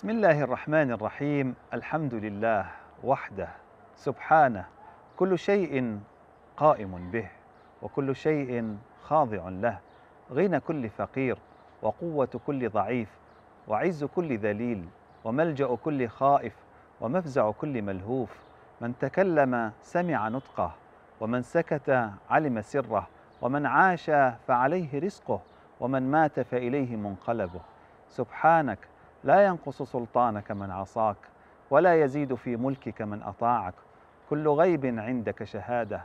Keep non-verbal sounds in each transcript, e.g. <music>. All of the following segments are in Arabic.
بسم الله الرحمن الرحيم الحمد لله وحده سبحانه كل شيء قائم به وكل شيء خاضع له غنى كل فقير وقوة كل ضعيف وعز كل ذليل وملجأ كل خائف ومفزع كل ملهوف من تكلم سمع نطقه ومن سكت علم سره ومن عاش فعليه رزقه ومن مات فإليه منقلبه سبحانك لا ينقص سلطانك من عصاك ولا يزيد في ملكك من اطاعك كل غيب عندك شهاده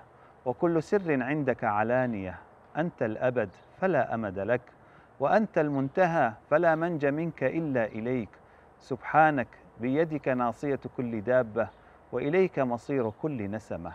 وكل سر عندك علانيه انت الابد فلا امد لك وانت المنتهى فلا منج منك الا اليك سبحانك بيدك ناصيه كل دابه واليك مصير كل نسمه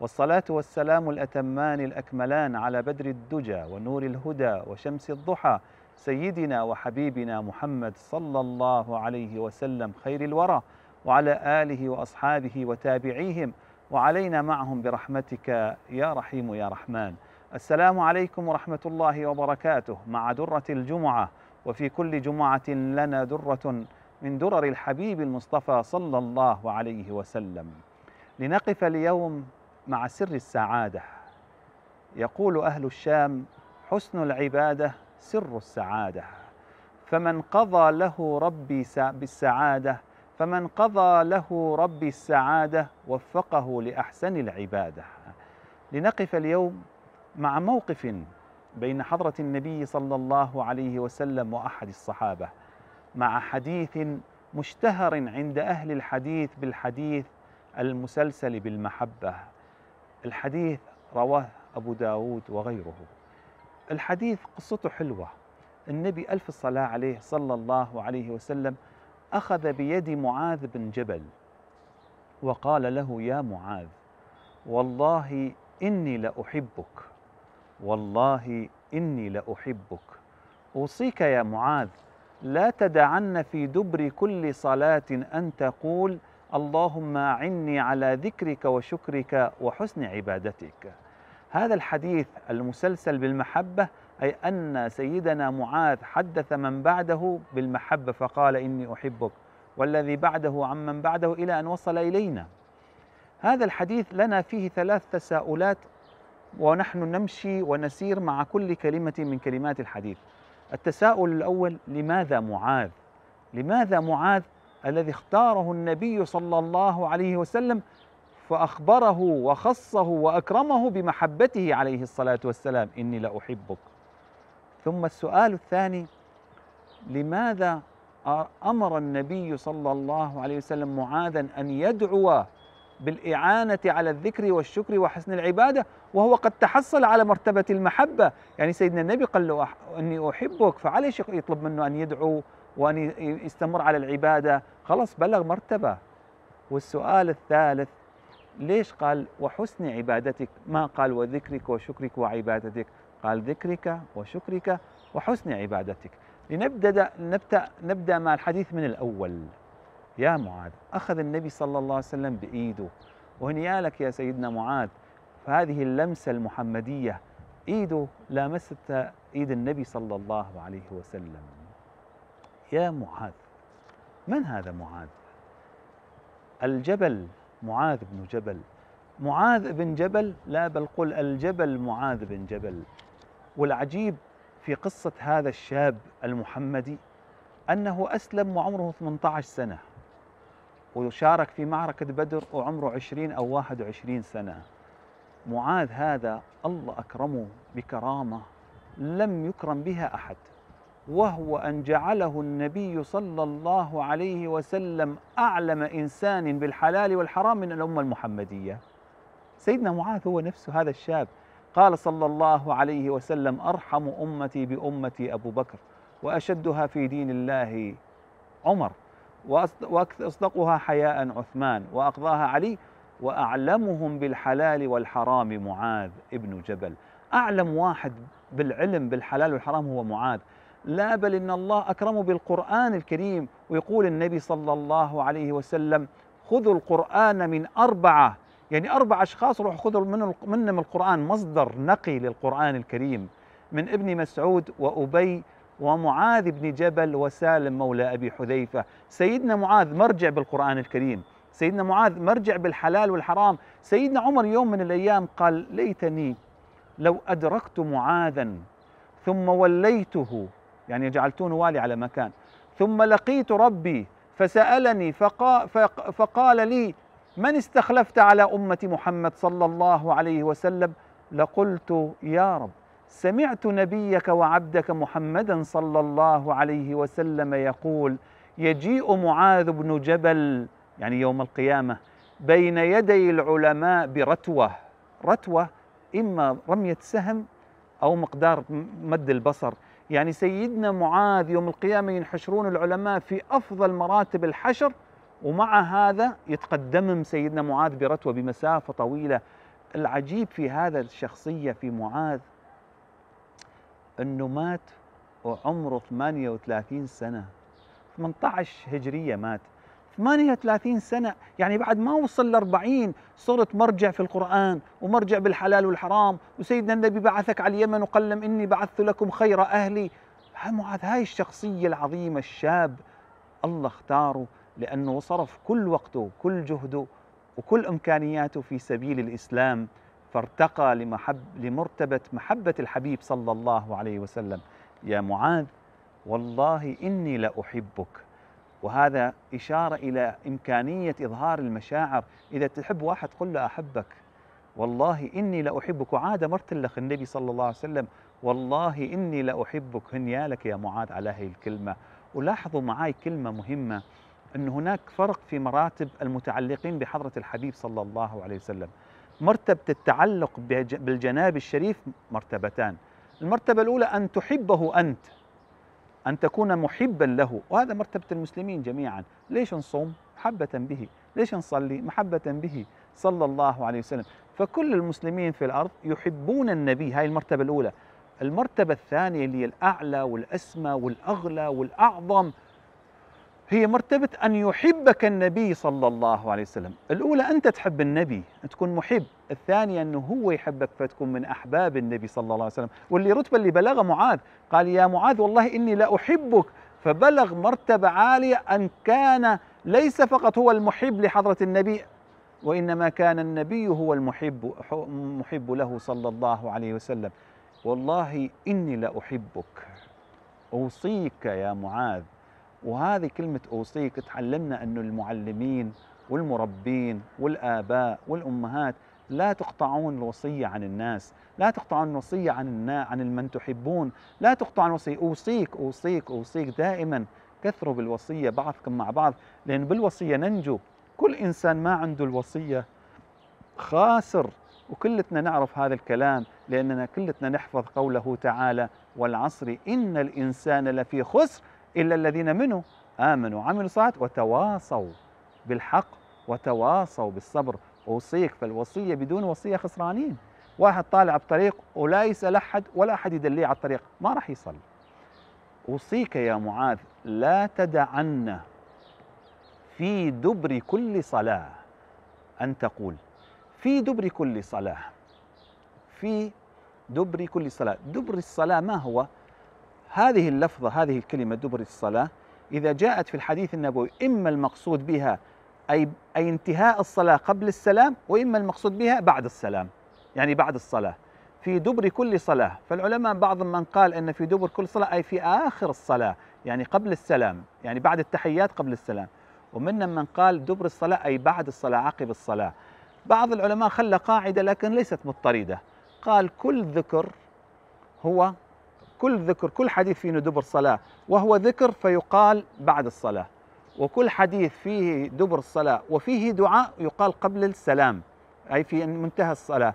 والصلاه والسلام الاتمان الاكملان على بدر الدجى ونور الهدى وشمس الضحى سيدنا وحبيبنا محمد صلى الله عليه وسلم خير الورى وعلى آله وأصحابه وتابعيهم وعلينا معهم برحمتك يا رحيم يا رحمن السلام عليكم ورحمة الله وبركاته مع درة الجمعة وفي كل جمعة لنا درة من درر الحبيب المصطفى صلى الله عليه وسلم لنقف اليوم مع سر السعادة يقول أهل الشام حسن العبادة سر السعادة فمن قضى له ربي بالسعادة فمن قضى له ربي السعادة وفقه لأحسن العبادة لنقف اليوم مع موقف بين حضرة النبي صلى الله عليه وسلم وأحد الصحابة مع حديث مشتهر عند أهل الحديث بالحديث المسلسل بالمحبة الحديث رواه أبو داود وغيره الحديث قصته حلوة النبي ألف الصلاة عليه صلى الله عليه وسلم أخذ بيد معاذ بن جبل وقال له يا معاذ والله إني لأحبك والله إني لأحبك أوصيك يا معاذ لا تدعن في دبر كل صلاة أن تقول اللهم أعني على ذكرك وشكرك وحسن عبادتك هذا الحديث المسلسل بالمحبة أي أن سيدنا معاذ حدث من بعده بالمحبة فقال إني أحبك والذي بعده عن من بعده إلى أن وصل إلينا هذا الحديث لنا فيه ثلاث تساؤلات ونحن نمشي ونسير مع كل كلمة من كلمات الحديث التساؤل الأول لماذا معاذ؟ لماذا معاذ الذي اختاره النبي صلى الله عليه وسلم فأخبره وخصه وأكرمه بمحبته عليه الصلاة والسلام إني لأحبك ثم السؤال الثاني لماذا أمر النبي صلى الله عليه وسلم معاذا أن يدعو بالإعانة على الذكر والشكر وحسن العبادة وهو قد تحصل على مرتبة المحبة يعني سيدنا النبي قال له أني أحبك فعليش يطلب منه أن يدعو وأن يستمر على العبادة خلاص بلغ مرتبة والسؤال الثالث ليش قال وحسن عبادتك ما قال وذكرك وشكرك وعبادتك قال ذكرك وشكرك وحسن عبادتك لنبدأ نبدأ, نبدأ مع الحديث من الأول يا معاذ أخذ النبي صلى الله عليه وسلم بإيده وهنيالك يا سيدنا معاذ فهذه اللمسة المحمدية إيده لامست إيد النبي صلى الله عليه وسلم يا معاذ من هذا معاذ الجبل معاذ بن جبل معاذ بن جبل لا بل قل الجبل معاذ بن جبل والعجيب في قصة هذا الشاب المحمدي أنه أسلم وعمره 18 سنة وشارك في معركة بدر وعمره 20 أو 21 سنة معاذ هذا الله أكرمه بكرامة لم يكرم بها أحد وهو أن جعله النبي صلى الله عليه وسلم أعلم إنسان بالحلال والحرام من الأمة المحمدية سيدنا معاذ هو نفسه هذا الشاب قال صلى الله عليه وسلم أرحم أمتي بأمتي أبو بكر وأشدها في دين الله عمر وأصدقها حياء عثمان وأقضاها علي وأعلمهم بالحلال والحرام معاذ ابن جبل أعلم واحد بالعلم بالحلال والحرام هو معاذ لا بل إن الله أكرمه بالقرآن الكريم ويقول النبي صلى الله عليه وسلم خذوا القرآن من أربعة يعني أربع أشخاص روحوا خذوا منهم القرآن مصدر نقي للقرآن الكريم من ابن مسعود وأبي ومعاذ بن جبل وسالم مولى أبي حذيفة سيدنا معاذ مرجع بالقرآن الكريم سيدنا معاذ مرجع بالحلال والحرام سيدنا عمر يوم من الأيام قال ليتني لو أدركت معاذا ثم وليته يعني جعلتون والي على مكان ثم لقيت ربي فسألني فقا فقال لي من استخلفت على أمة محمد صلى الله عليه وسلم لقلت يا رب سمعت نبيك وعبدك محمدا صلى الله عليه وسلم يقول يجيء معاذ بن جبل يعني يوم القيامة بين يدي العلماء برتوة رتوة إما رمية سهم أو مقدار مد البصر يعني سيدنا معاذ يوم القيامة ينحشرون العلماء في أفضل مراتب الحشر ومع هذا يتقدمهم سيدنا معاذ برتوة بمسافة طويلة العجيب في هذا الشخصية في معاذ أنه مات وعمره 38 سنة 18 هجرية مات 38 سنة يعني بعد ما وصل لأربعين صرت مرجع في القرآن ومرجع بالحلال والحرام وسيدنا النبي بعثك على اليمن وقلم إني بعثت لكم خير أهلي معاذ هاي الشخصية العظيمة الشاب الله اختاره لأنه صرف كل وقته كل جهده وكل إمكانياته في سبيل الإسلام فارتقى لمحب لمرتبة محبة الحبيب صلى الله عليه وسلم يا معاذ والله إني لأحبك وهذا إشارة إلى إمكانية إظهار المشاعر إذا تحب واحد قل له أحبك والله إني لأحبك وعاد مرتلخ النبي صلى الله عليه وسلم والله إني لأحبك هنيالك يا معاذ على هذه الكلمة ولاحظوا معي كلمة مهمة أن هناك فرق في مراتب المتعلقين بحضرة الحبيب صلى الله عليه وسلم مرتبة التعلق بالجناب الشريف مرتبتان المرتبة الأولى أن تحبه أنت أن تكون محبا له وهذا مرتبة المسلمين جميعا ليش نصوم محبة به ليش نصلي محبة به صلى الله عليه وسلم فكل المسلمين في الأرض يحبون النبي هاي المرتبة الأولى المرتبة الثانية اللي هي الأعلى والأسمى والأغلى والأعظم هي مرتبة أن يحبك النبي صلى الله عليه وسلم الأولى أنت تحب النبي تكون محب الثانية أنه هو يحبك فتكون من أحباب النبي صلى الله عليه وسلم واللي رتبة اللي بلغ معاذ قال يا معاذ والله إني لا أحبك فبلغ مرتبة عالية أن كان ليس فقط هو المحب لحضرة النبي وإنما كان النبي هو المحب محب له صلى الله عليه وسلم والله إني لأحبك أوصيك يا معاذ وهذه كلمة أوصيك تعلمنا أنه المعلمين والمربين والآباء والأمهات لا تقطعون الوصية عن الناس لا تقطعون الوصية عن النا عن من تحبون لا تقطعون الوصية أوصيك أوصيك أوصيك دائما كثروا بالوصية بعضكم مع بعض لأن بالوصية ننجو كل إنسان ما عنده الوصية خاسر وكلتنا نعرف هذا الكلام لأننا كلتنا نحفظ قوله تعالى والعصر إن الإنسان لفي خسر إلا الذين منه آمنوا وعملوا الصالحات وتواصوا بالحق وتواصوا بالصبر أوصيك فالوصية بدون وصية خسرانين واحد طالع بطريق ولا يسأل أحد ولا أحد يدليه على الطريق ما راح يصل أوصيك يا معاذ لا تدعن في دبر كل صلاة أن تقول في دبر كل صلاة في دبر كل صلاة دبر الصلاة ما هو؟ هذه اللفظة هذه الكلمة دبر الصلاة إذا جاءت في الحديث النبوي إما المقصود بها أي أي انتهاء الصلاة قبل السلام وإما المقصود بها بعد السلام يعني بعد الصلاة في دبر كل صلاة فالعلماء بعض من قال أن في دبر كل صلاة أي في آخر الصلاة يعني قبل السلام يعني بعد التحيات قبل السلام ومن من قال دبر الصلاة أي بعد الصلاة عقب الصلاة بعض العلماء خلى قاعدة لكن ليست مضطردة قال كل ذكر هو كل ذكر كل حديث فيه دبر صلاة وهو ذكر فيقال بعد الصلاة وكل حديث فيه دبر الصلاة وفيه دعاء يقال قبل السلام أي في منتهى الصلاة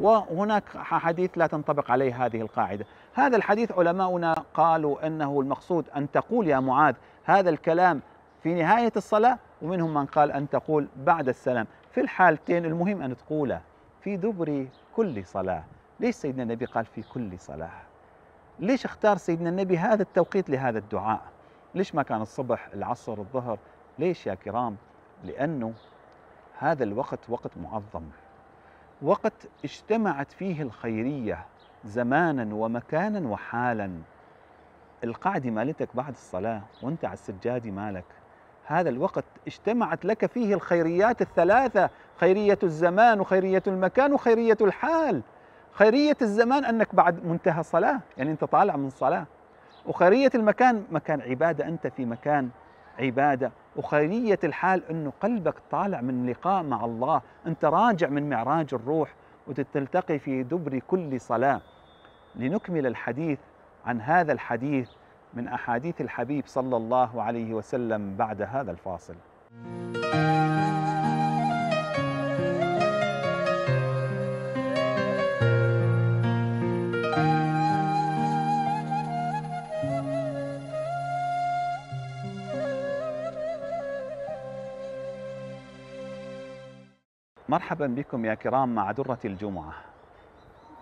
وهناك حديث لا تنطبق عليه هذه القاعدة هذا الحديث علماؤنا قالوا أنه المقصود أن تقول يا معاذ هذا الكلام في نهاية الصلاة ومنهم من قال أن تقول بعد السلام في الحالتين المهم أن تقوله في دبر كل صلاة ليش سيدنا النبي قال في كل صلاة ليش اختار سيدنا النبي هذا التوقيت لهذا الدعاء ليش ما كان الصبح العصر الظهر ليش يا كرام لأنه هذا الوقت وقت معظم وقت اجتمعت فيه الخيرية زمانا ومكانا وحالا القعدة مالتك بعد الصلاة وانت على السجادة مالك هذا الوقت اجتمعت لك فيه الخيريات الثلاثة خيرية الزمان وخيرية المكان وخيرية الحال خيرية الزمان أنك بعد منتهى صلاة يعني أنت طالع من صلاة وخيرية المكان مكان عبادة أنت في مكان عبادة وخيرية الحال أنه قلبك طالع من لقاء مع الله أنت راجع من معراج الروح وتلتقي في دبر كل صلاة لنكمل الحديث عن هذا الحديث من أحاديث الحبيب صلى الله عليه وسلم بعد هذا الفاصل thank you مرحبا بكم يا كرام مع درة الجمعة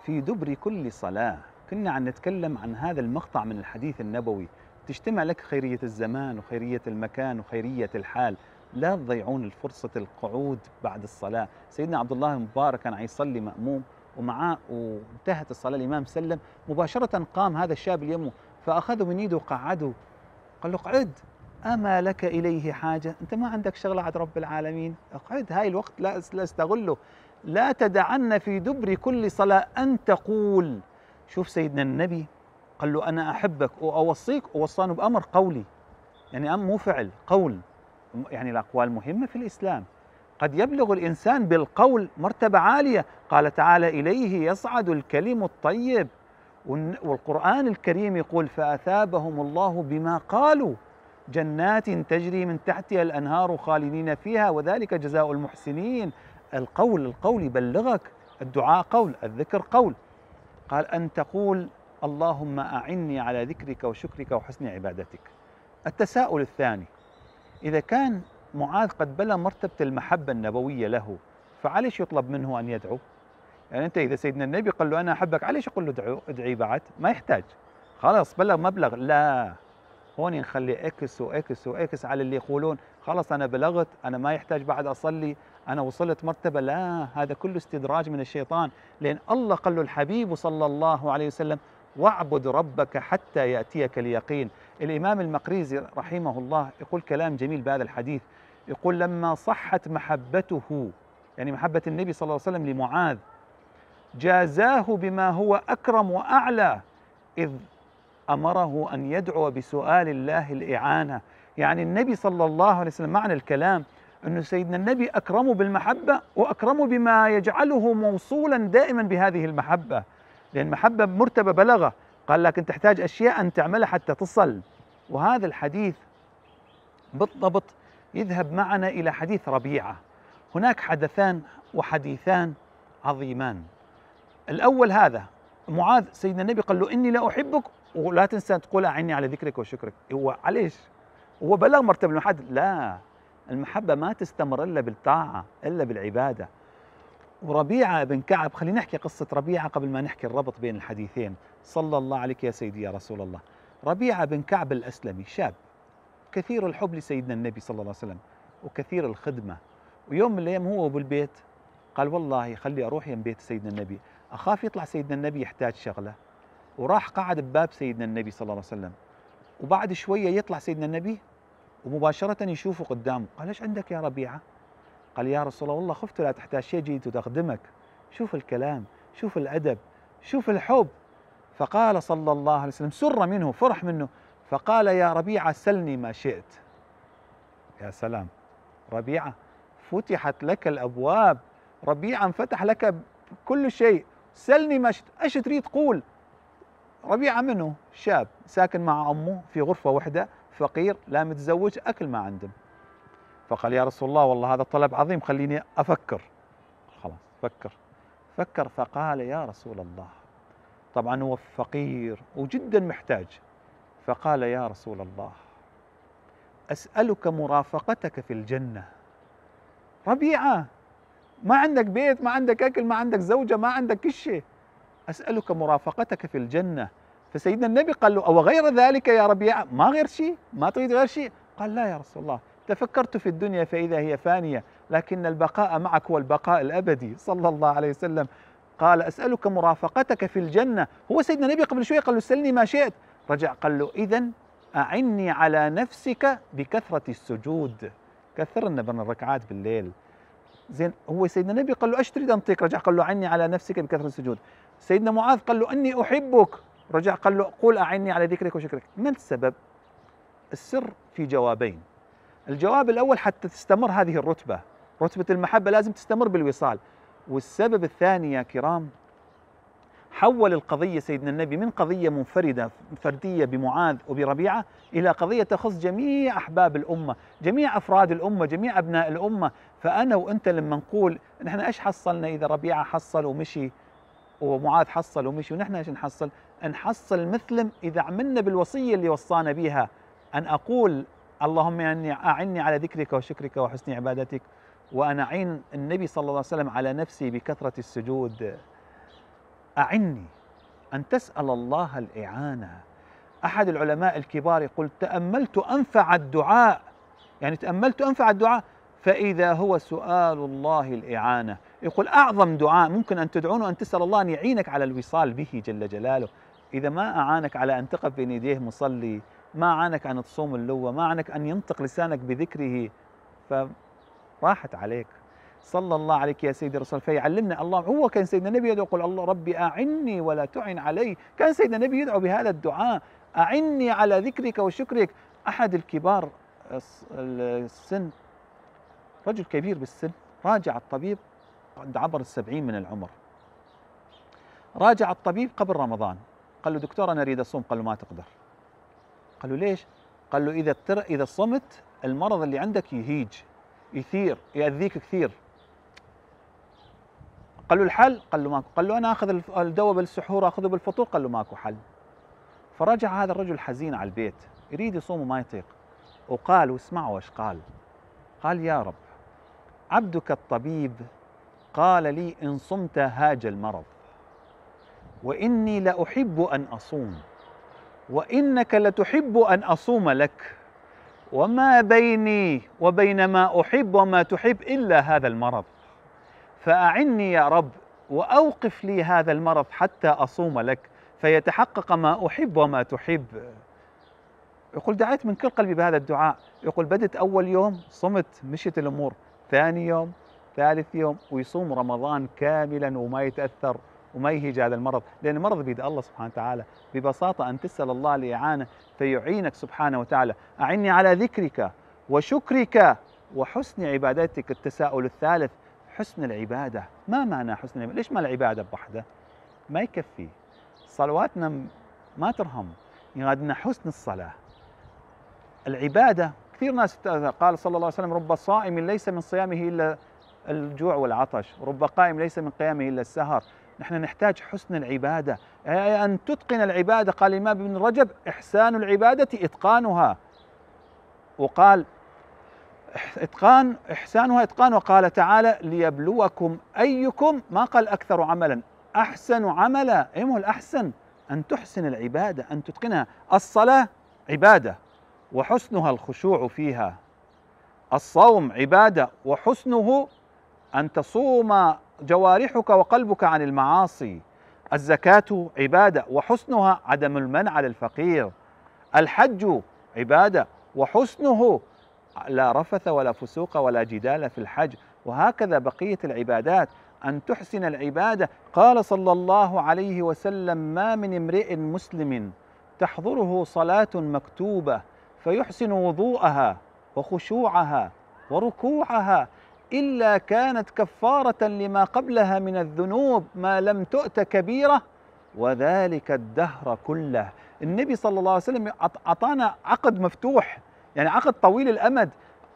في دبر كل صلاة كنا عم نتكلم عن هذا المقطع من الحديث النبوي تجتمع لك خيرية الزمان وخيرية المكان وخيرية الحال لا تضيعون فرصة القعود بعد الصلاة سيدنا عبد الله المبارك كان يصلي مأموم ومعاه وانتهت الصلاة الإمام سلم مباشرة قام هذا الشاب اليمه فأخذه من يده وقعده قال له اقعد أما لك إليه حاجة أنت ما عندك شغلة عند رب العالمين اقعد هاي الوقت لا استغله لا تدعن في دبر كل صلاة أن تقول شوف سيدنا النبي قال له أنا أحبك وأوصيك ووصانه بأمر قولي يعني أم مو فعل قول يعني الأقوال مهمة في الإسلام قد يبلغ الإنسان بالقول مرتبة عالية قال تعالى إليه يصعد الكلم الطيب والقرآن الكريم يقول فأثابهم الله بما قالوا جنات تجري من تحتها الأنهار خالدين فيها وذلك جزاء المحسنين القول القول يبلغك الدعاء قول الذكر قول قال أن تقول اللهم أعني على ذكرك وشكرك وحسن عبادتك التساؤل الثاني إذا كان معاذ قد بلى مرتبة المحبة النبوية له فعليش يطلب منه أن يدعو يعني أنت إذا سيدنا النبي قال له أنا أحبك عليش يقول له ادعي بعد ما يحتاج خلاص بلغ مبلغ لا هون نخلي اكس واكس واكس على اللي يقولون خلص انا بلغت انا ما يحتاج بعد اصلي انا وصلت مرتبه لا هذا كله استدراج من الشيطان لان الله قال له الحبيب صلى الله عليه وسلم واعبد ربك حتى ياتيك اليقين الامام المقريزي رحمه الله يقول كلام جميل بهذا الحديث يقول لما صحت محبته يعني محبه النبي صلى الله عليه وسلم لمعاذ جازاه بما هو اكرم واعلى اذ امره ان يدعو بسؤال الله الاعانه يعني النبي صلى الله عليه وسلم معنى الكلام أن سيدنا النبي أكرمه بالمحبة وأكرمه بما يجعله موصولا دائما بهذه المحبة لأن محبة مرتبة بلغة قال لكن تحتاج أشياء أن تعملها حتى تصل وهذا الحديث بالضبط يذهب معنا إلى حديث ربيعة هناك حدثان وحديثان عظيمان الأول هذا معاذ سيدنا النبي قال له إني لا أحبك ولا تنسى تقول اعني على ذكرك وشكرك هو عليش هو بلغ مرتبه المحبه لا المحبه ما تستمر الا بالطاعه الا بالعباده وربيعه بن كعب خلينا نحكي قصه ربيعه قبل ما نحكي الربط بين الحديثين صلى الله عليك يا سيدي يا رسول الله ربيعه بن كعب الاسلمي شاب كثير الحب لسيدنا النبي صلى الله عليه وسلم وكثير الخدمه ويوم من الايام هو بالبيت قال والله خلي اروح يم بيت سيدنا النبي اخاف يطلع سيدنا النبي يحتاج شغله وراح قعد بباب سيدنا النبي صلى الله عليه وسلم وبعد شويه يطلع سيدنا النبي ومباشره يشوفه قدامه قال ايش عندك يا ربيعه؟ قال يا رسول الله والله خفت لا تحتاج شيء جئت تخدمك شوف الكلام شوف الادب شوف الحب فقال صلى الله عليه وسلم سر منه فرح منه فقال يا ربيعه سلني ما شئت يا سلام ربيعه فتحت لك الابواب ربيعه انفتح لك كل شيء سلني ما شئت ايش تريد قول ربيعة منه شاب ساكن مع أمه في غرفة وحدة فقير لا متزوج أكل ما عنده فقال يا رسول الله والله هذا طلب عظيم خليني أفكر خلاص فكر فكر فقال يا رسول الله طبعا هو فقير وجدا محتاج فقال يا رسول الله أسألك مرافقتك في الجنة ربيعة ما عندك بيت ما عندك أكل ما عندك زوجة ما عندك كل شيء أسألك مرافقتك في الجنة فسيدنا النبي قال له أو غير ذلك يا ربيعة ما غير شيء ما تريد غير شيء قال لا يا رسول الله تفكرت في الدنيا فإذا هي فانية لكن البقاء معك هو البقاء الأبدي <laughs> صلى الله عليه وسلم قال أسألك مرافقتك في الجنة هو سيدنا النبي قبل شوي قال له سلني ما شئت رجع قال له إذا أعني على نفسك بكثرة السجود كثرنا لنا الركعات بالليل زين هو سيدنا النبي قال له ايش تريد انطيك رجع قال له عني على نفسك بكثره السجود سيدنا معاذ قال له أني أحبك رجع قال له قل أعني على ذكرك وشكرك ما السبب؟ السر في جوابين الجواب الأول حتى تستمر هذه الرتبة رتبة المحبة لازم تستمر بالوصال والسبب الثاني يا كرام حول القضية سيدنا النبي من قضية منفردة فردية بمعاذ وبربيعة إلى قضية تخص جميع أحباب الأمة جميع أفراد الأمة جميع أبناء الأمة فأنا وأنت لما نقول نحن إيش حصلنا إذا ربيعة حصل ومشي ومعاذ حصل ومشي ونحن ايش نحصل؟ نحصل مثلم اذا عملنا بالوصيه اللي وصانا بها ان اقول اللهم اني اعني على ذكرك وشكرك وحسن عبادتك وانا اعين النبي صلى الله عليه وسلم على نفسي بكثره السجود اعني ان تسال الله الاعانه احد العلماء الكبار يقول تاملت انفع الدعاء يعني تاملت انفع الدعاء فاذا هو سؤال الله الاعانه يقول أعظم دعاء ممكن أن تدعونه أن تسأل الله أن يعينك على الوصال به جل جلاله إذا ما أعانك على أن تقف بين يديه مصلي ما أعانك أن تصوم اللوة ما أعانك أن ينطق لسانك بذكره فراحت عليك صلى الله عليك يا سيدي الرسول فيعلمنا الله هو كان سيدنا النبي يدعو يقول الله ربي أعني ولا تعن علي كان سيدنا النبي يدعو بهذا الدعاء أعني على ذكرك وشكرك أحد الكبار السن رجل كبير بالسن راجع الطبيب قد عبر السبعين من العمر راجع الطبيب قبل رمضان قال له دكتور أنا أريد أصوم قال له ما تقدر قال له ليش قال له إذا التر... إذا صمت المرض اللي عندك يهيج يثير يأذيك كثير قال له الحل قال له ماكو قال له أنا أخذ الدواء بالسحور أخذه بالفطور قال له ماكو حل فرجع هذا الرجل حزين على البيت يريد يصوم وما يطيق وقال واسمعوا ايش قال قال يا رب عبدك الطبيب قال لي إن صمت هاج المرض وإني لأحب أن أصوم وإنك لتحب أن أصوم لك وما بيني وبين ما أحب وما تحب إلا هذا المرض فأعني يا رب وأوقف لي هذا المرض حتى أصوم لك فيتحقق ما أحب وما تحب يقول دعيت من كل قلبي بهذا الدعاء يقول بدت أول يوم صمت مشيت الأمور ثاني يوم ثالث يوم ويصوم رمضان كاملا وما يتاثر وما يهيج هذا المرض لأن المرض بيد الله سبحانه وتعالى ببساطة أن تسأل الله الإعانة فيعينك سبحانه وتعالى أعني على ذكرك وشكرك وحسن عبادتك التساؤل الثالث حسن العبادة ما معنى حسن العبادة؟ ليش ما العبادة بوحده ما يكفي صلواتنا ما ترهم ينادنا حسن الصلاة العبادة كثير ناس قال صلى الله عليه وسلم رب صائم ليس من صيامه إلا الجوع والعطش رب قائم ليس من قيامه إلا السهر نحن نحتاج حسن العبادة أي أن تتقن العبادة قال الإمام ابن رجب إحسان العبادة إتقانها وقال إتقان إحسانها إتقان وقال تعالى ليبلوكم أيكم ما قال أكثر عملا أحسن عملا أيمه الأحسن أن تحسن العبادة أن تتقنها الصلاة عبادة وحسنها الخشوع فيها الصوم عبادة وحسنه أن تصوم جوارحك وقلبك عن المعاصي الزكاة عبادة وحسنها عدم المنع على الفقير الحج عبادة وحسنه لا رفث ولا فسوق ولا جدال في الحج وهكذا بقية العبادات أن تحسن العبادة قال صلى الله عليه وسلم ما من امرئ مسلم تحضره صلاة مكتوبة فيحسن وضوءها وخشوعها وركوعها إلا كانت كفارة لما قبلها من الذنوب ما لم تؤت كبيرة وذلك الدهر كله النبي صلى الله عليه وسلم أعطانا عقد مفتوح يعني عقد طويل الأمد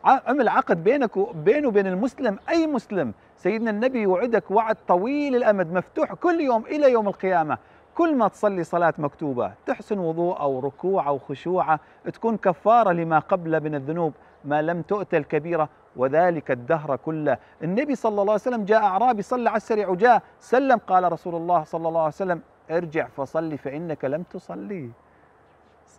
عمل عقد بينك بينه وبين المسلم أي مسلم سيدنا النبي يوعدك وعد طويل الأمد مفتوح كل يوم إلى يوم القيامة كل ما تصلي صلاة مكتوبة تحسن وضوء أو ركوع أو خشوعة تكون كفارة لما قبل من الذنوب ما لم تؤت الكبيرة وذلك الدهر كله النبي صلى الله عليه وسلم جاء أعرابي صلى على السريع وجاء سلم قال رسول الله صلى الله عليه وسلم ارجع فصلي فإنك لم تصلي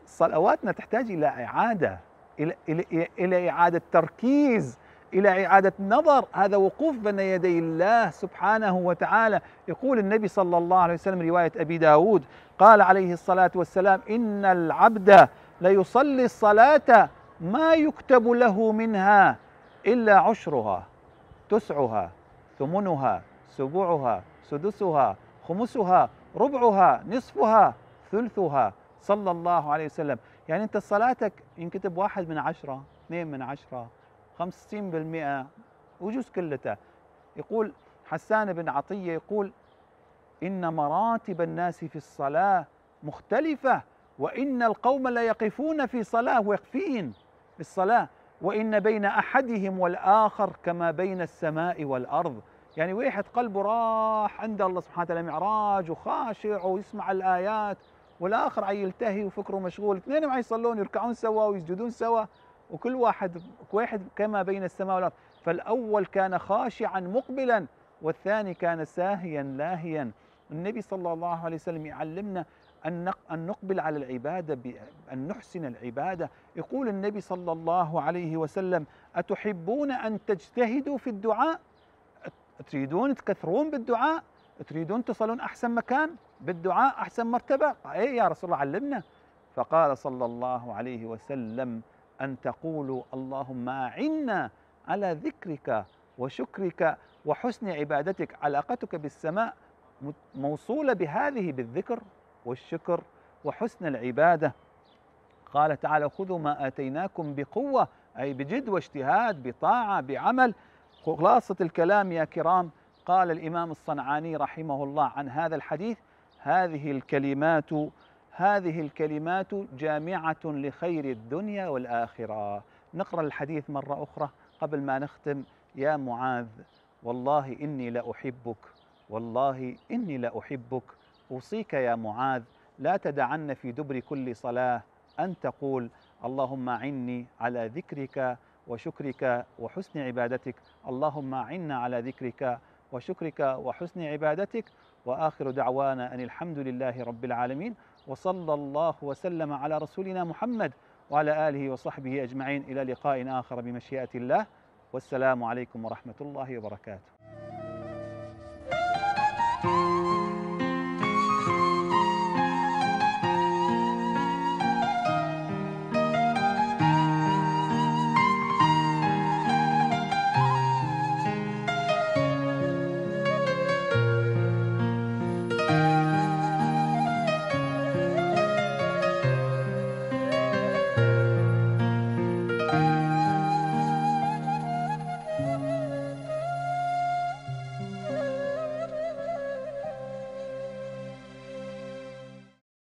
صلواتنا تحتاج إلى إعادة إلى, إلى, إلى إعادة تركيز إلى إعادة نظر هذا وقوف بين يدي الله سبحانه وتعالى يقول النبي صلى الله عليه وسلم رواية أبي داود قال عليه الصلاة والسلام إن العبد ليصلي الصلاة ما يكتب له منها إلا عشرها تسعها ثمنها سبوعها سدسها خمسها ربعها نصفها ثلثها صلى الله عليه وسلم يعني أنت صلاتك ينكتب واحد من عشرة اثنين من عشرة خمسين بالمئة وجوز كلته يقول حسان بن عطية يقول إن مراتب الناس في الصلاة مختلفة وإن القوم لا يقفون في صلاة ويقفين بالصلاة وإن بين أحدهم والآخر كما بين السماء والأرض يعني واحد قلبه راح عند الله سبحانه وتعالى معراج وخاشع ويسمع الآيات والآخر عيلتهي وفكره مشغول اثنين عم يصلون يركعون سوا ويسجدون سوا وكل واحد واحد كما بين السماء والأرض فالأول كان خاشعا مقبلا والثاني كان ساهيا لاهيا النبي صلى الله عليه وسلم يعلمنا أن نقبل على العبادة بأن نحسن العبادة يقول النبي صلى الله عليه وسلم أتحبون أن تجتهدوا في الدعاء تريدون تكثرون بالدعاء تريدون تصلون أحسن مكان بالدعاء أحسن مرتبة إيه يا رسول الله علمنا فقال صلى الله عليه وسلم أن تقولوا اللهم أعنا على ذكرك وشكرك وحسن عبادتك علاقتك بالسماء موصولة بهذه بالذكر والشكر وحسن العباده قال تعالى خذوا ما اتيناكم بقوه اي بجد واجتهاد بطاعه بعمل خلاصه الكلام يا كرام قال الامام الصنعاني رحمه الله عن هذا الحديث هذه الكلمات هذه الكلمات جامعه لخير الدنيا والاخره نقرا الحديث مره اخرى قبل ما نختم يا معاذ والله اني لاحبك والله اني لاحبك أوصيك يا معاذ لا تدعن في دبر كل صلاة أن تقول اللهم عني على ذكرك وشكرك وحسن عبادتك اللهم عنا على ذكرك وشكرك وحسن عبادتك واخر دعوانا ان الحمد لله رب العالمين وصلى الله وسلم على رسولنا محمد وعلى اله وصحبه اجمعين الى لقاء اخر بمشيئه الله والسلام عليكم ورحمه الله وبركاته